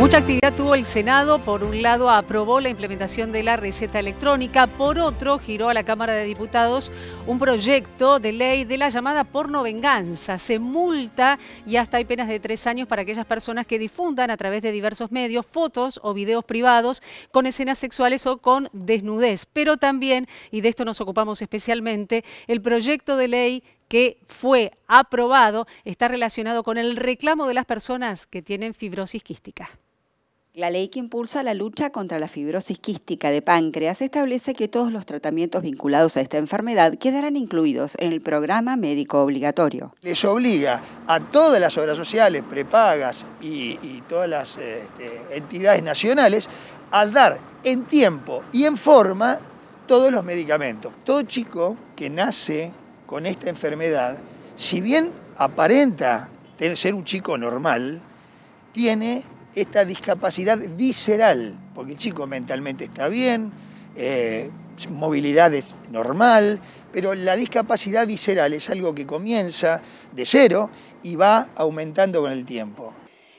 Mucha actividad tuvo el Senado. Por un lado, aprobó la implementación de la receta electrónica. Por otro, giró a la Cámara de Diputados un proyecto de ley de la llamada porno venganza. Se multa y hasta hay penas de tres años para aquellas personas que difundan a través de diversos medios fotos o videos privados con escenas sexuales o con desnudez. Pero también, y de esto nos ocupamos especialmente, el proyecto de ley que fue aprobado está relacionado con el reclamo de las personas que tienen fibrosis quística. La ley que impulsa la lucha contra la fibrosis quística de páncreas establece que todos los tratamientos vinculados a esta enfermedad quedarán incluidos en el programa médico obligatorio. Les obliga a todas las obras sociales, prepagas y, todas las este, entidades nacionales a dar en tiempo y en forma todos los medicamentos. Todo chico que nace con esta enfermedad, si bien aparenta ser un chico normal, tiene esta discapacidad visceral, porque el chico mentalmente está bien, eh, movilidad es normal, pero la discapacidad visceral es algo que comienza de cero y va aumentando con el tiempo.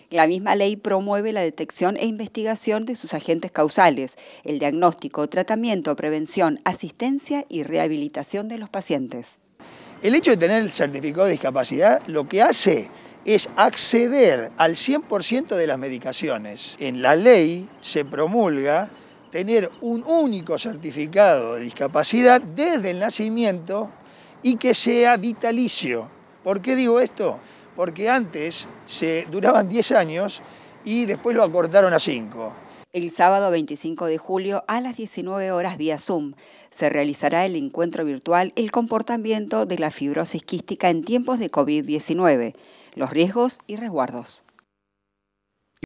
La misma ley promueve la detección e investigación de sus agentes causales, el diagnóstico, tratamiento, prevención, asistencia y rehabilitación de los pacientes. El hecho de tener el certificado de discapacidad lo que hace es acceder al 100% de las medicaciones. En la ley se promulga tener un único certificado de discapacidad desde el nacimiento y que sea vitalicio. ¿Por qué digo esto? Porque antes se duraban 10 años y después lo acortaron a 5. El sábado 25 de julio a las 19 horas vía Zoom se realizará el encuentro virtual El comportamiento de la fibrosis quística en tiempos de COVID-19 los riesgos y resguardos.